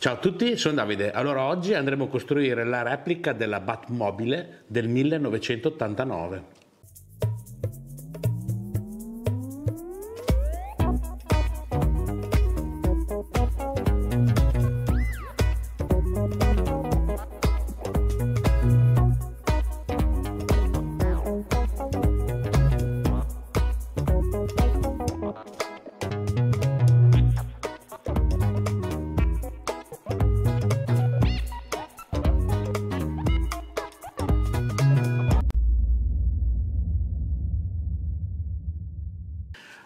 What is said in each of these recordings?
Ciao a tutti, sono Davide. Allora oggi andremo a costruire la replica della Batmobile del 1989.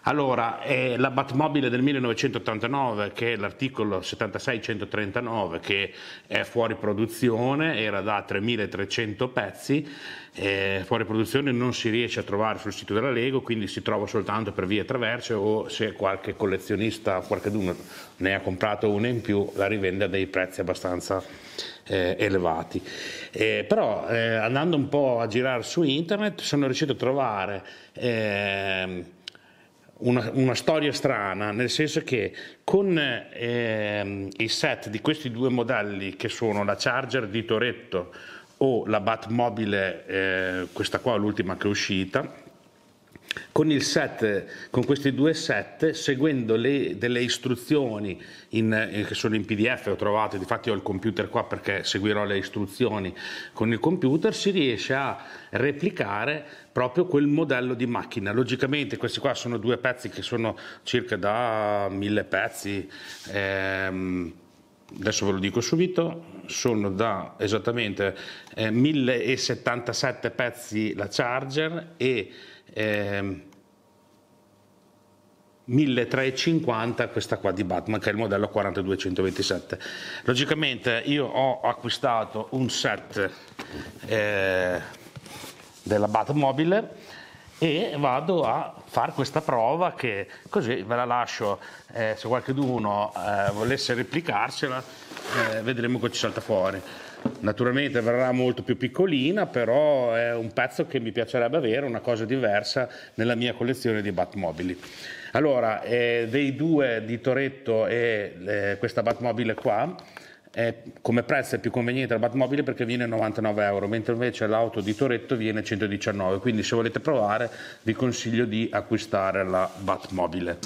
Allora, eh, la Batmobile del 1989, che è l'articolo 76139, che è fuori produzione, era da 3.300 pezzi, eh, fuori produzione non si riesce a trovare sul sito della Lego, quindi si trova soltanto per vie traverse o se qualche collezionista, qualcuno ne ha comprato una in più, la rivende a dei prezzi abbastanza eh, elevati. Eh, però eh, andando un po' a girare su internet sono riuscito a trovare ehm, una, una, storia strana, nel senso che con ehm, i set di questi due modelli che sono la Charger di Toretto o la Batmobile, eh, questa qua l'ultima che è uscita, con, set, con, questi due set, seguendo le, delle istruzioni in, eh, che sono in PDF, ho trovato, infatti ho il computer qua perché seguirò le istruzioni con il computer, si riesce a replicare proprio quel modello di macchina. Logicamente questi qua sono due pezzi che sono circa da mille pezzi. Ehm, adesso ve lo dico subito, sono da esattamente eh, 1077 pezzi la Charger e eh, 1350 questa qua di Batman che è il modello 4227 logicamente io ho acquistato un set eh, della Batmobile e vado a fare questa prova che così ve la lascio, eh, se qualcuno eh, volesse replicarsela eh, vedremo cosa ci salta fuori. Naturalmente verrà molto più piccolina, però è un pezzo che mi piacerebbe avere, una cosa diversa nella mia collezione di Batmobili. Allora, eh, dei due di Toretto e eh, questa Batmobile qua, è, come prezzo è più conveniente la Batmobile perché viene 99 euro, mentre invece l'auto di Toretto viene 119. Quindi se volete provare vi consiglio di acquistare la Batmobile.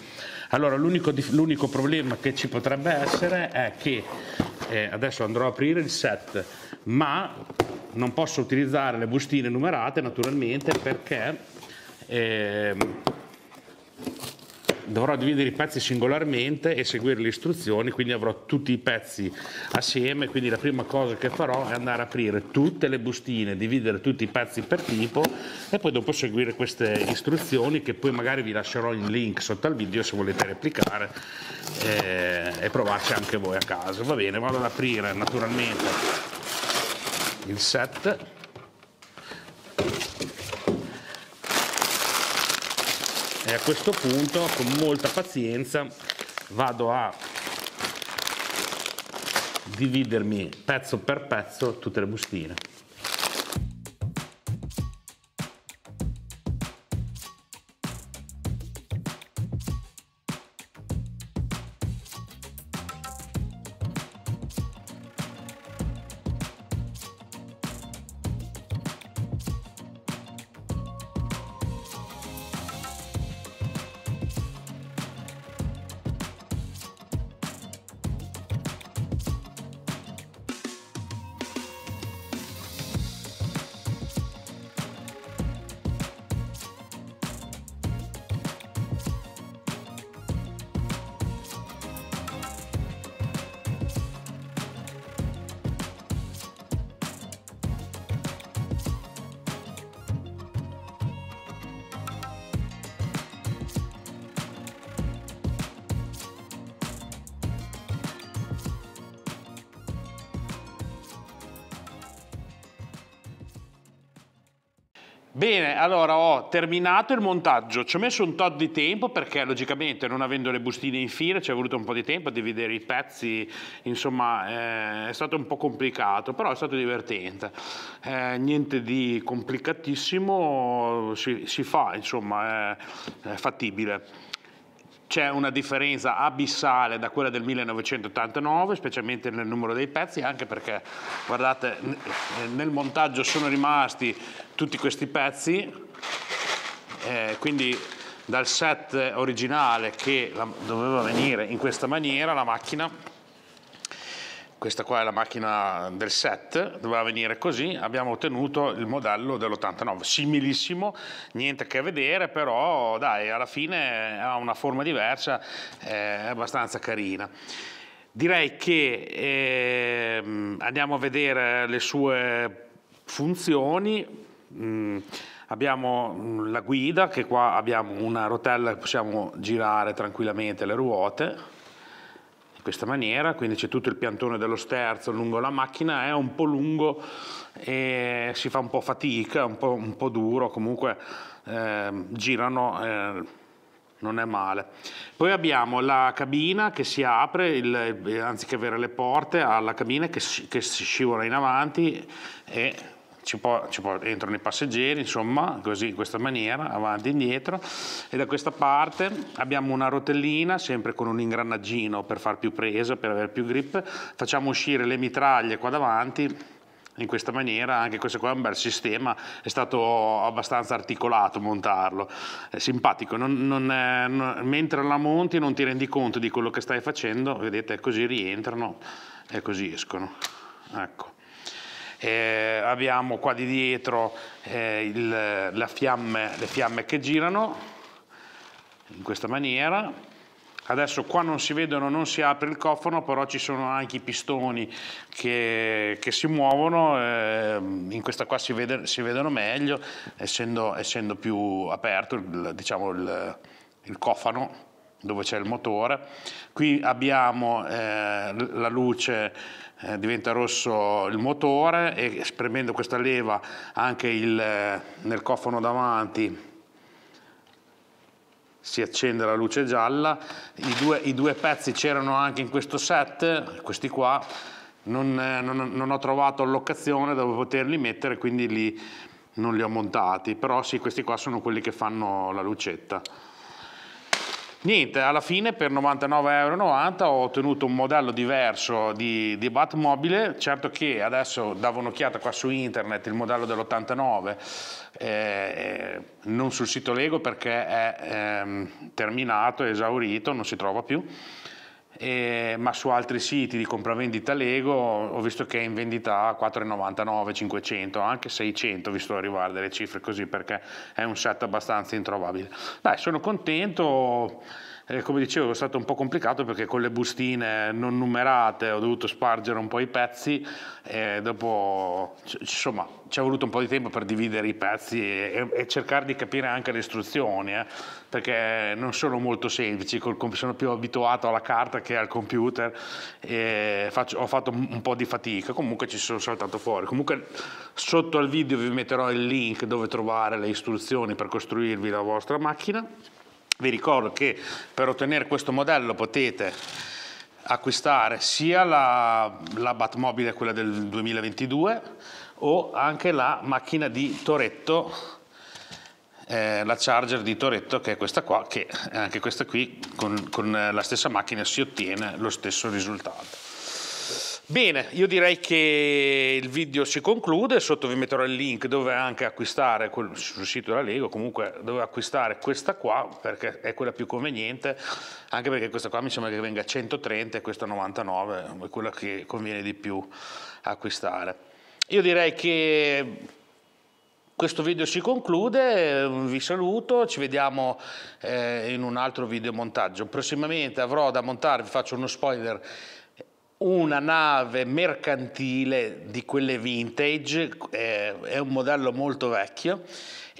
Allora l'unico, l'unico problema che ci potrebbe essere è che eh, adesso andrò a aprire il set, ma non posso utilizzare le bustine numerate naturalmente perché... Eh, dovrò dividere i pezzi singolarmente e seguire le istruzioni, quindi avrò tutti i pezzi assieme, quindi la prima cosa che farò è andare a aprire tutte le bustine, dividere tutti i pezzi per tipo e poi dopo seguire queste istruzioni che poi magari vi lascerò in link sotto al video se volete replicare e, eh, e provarci anche voi a casa. Va bene, vado ad aprire naturalmente il set e a questo punto con molta pazienza vado a dividermi pezzo per pezzo tutte le bustine Bene, allora ho terminato il montaggio, ci ho messo un tot di tempo perché logicamente non avendo le bustine in fila ci è voluto un po' di tempo a dividere i pezzi, insomma eh, è stato un po' complicato, però è stato divertente, eh, niente di complicatissimo, si, si fa, insomma è, è fattibile c'è una differenza abissale da quella del 1989, specialmente nel numero dei pezzi, anche perché, guardate, eh, nel montaggio sono rimasti tutti questi pezzi, eh, quindi dal set originale che doveva venire in questa maniera la macchina questa qua è la macchina del set, doveva venire così, abbiamo ottenuto il modello dell'89, similissimo, niente a che vedere, però dai, alla fine ha una forma diversa, è abbastanza carina. Direi che eh, andiamo a vedere le sue funzioni. Mm, abbiamo mm, la guida, che qua abbiamo una rotella che possiamo girare tranquillamente le ruote, questa maniera, quindi c'è tutto il piantone dello sterzo lungo la macchina, è un po' lungo e si fa un po' fatica, un po', un po duro, comunque eh, girano, eh, non è male. Poi abbiamo la cabina che si apre, il, eh, anziché avere le porte, ha la cabina che, che si scivola in avanti e ci, può, ci può, entrano i passeggeri, insomma, così in questa maniera, avanti e indietro. E da questa parte abbiamo una rotellina, sempre con un ingranaggino per far più presa, per avere più grip. Facciamo uscire le mitraglie qua davanti in questa maniera, anche questo qua è un bel sistema, è stato abbastanza articolato montarlo, è simpatico, non, non è, non, mentre la monti non ti rendi conto di quello che stai facendo, vedete così rientrano e così escono, ecco. Eh, abbiamo qua di dietro eh, il, fiamme, le fiamme che girano in questa maniera. Adesso qua non si vedono, non si apre il cofano, però ci sono anche i pistoni che, che si muovono, eh, in questa qua si, vede, si vedono meglio, essendo, essendo, più aperto il, diciamo il, il cofano dove c'è il motore. Qui abbiamo eh, la luce eh, diventa rosso il motore e spremendo questa leva anche il, eh, nel cofano davanti si accende la luce gialla, i due, i due pezzi c'erano anche in questo set, questi qua, non, eh, non, non ho trovato allocazione dove poterli mettere, quindi li, non li ho montati, però sì, questi qua sono quelli che fanno la lucetta. Niente, alla fine per 99,90 euro ho ottenuto un modello diverso di, di Batmobile, certo che adesso davo un'occhiata qua su internet, il modello dell'89, eh, non sul sito Lego perché è eh, terminato, esaurito, non si trova più, eh, ma su altri siti di compravendita Lego ho visto che è in vendita a 4,99, 500, anche 600, visto arrivare delle cifre così, perché è un set abbastanza introvabile. Dai, sono contento eh, come dicevo è stato un po' complicato perché con le bustine non numerate ho dovuto spargere un po' i pezzi e dopo insomma ci è voluto un po' di tempo per dividere i pezzi e, e cercare di capire anche le istruzioni eh, perché non sono molto semplici col, sono più abituato alla carta che al computer e faccio, ho fatto un po' di fatica comunque ci sono saltato fuori comunque sotto al video vi metterò il link dove trovare le istruzioni per costruirvi la vostra macchina vi ricordo che per ottenere questo modello potete acquistare sia la, la Batmobile, quella del 2022, o anche la macchina di Toretto, eh, la Charger di Toretto, che è questa qua, che anche questa qui con, con la stessa macchina si ottiene lo stesso risultato. Bene, io direi che il video si conclude, sotto vi metterò il link dove anche acquistare, sul sito della Lego, comunque dove acquistare questa qua perché è quella più conveniente, anche perché questa qua mi sembra che venga a 130 e questa 99 è quella che conviene di più acquistare. Io direi che questo video si conclude, vi saluto, ci vediamo eh, in un altro videomontaggio. Prossimamente avrò da montare, vi faccio uno spoiler, una nave mercantile di quelle vintage, eh, è un modello molto vecchio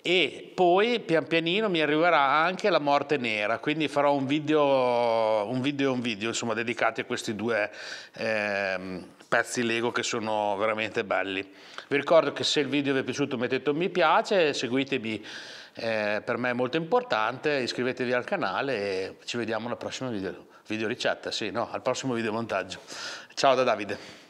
e poi pian pianino mi arriverà anche la morte nera, quindi farò un video, un video, un video insomma, dedicati a questi due eh, pezzi Lego che sono veramente belli. Vi ricordo che se il video vi è piaciuto mettete un mi piace, seguitemi, eh, per me è molto importante, iscrivetevi al canale e ci vediamo al prossimo video. Video ricciata, sì, no, al prossimo videomontaggio. Ciao da Davide.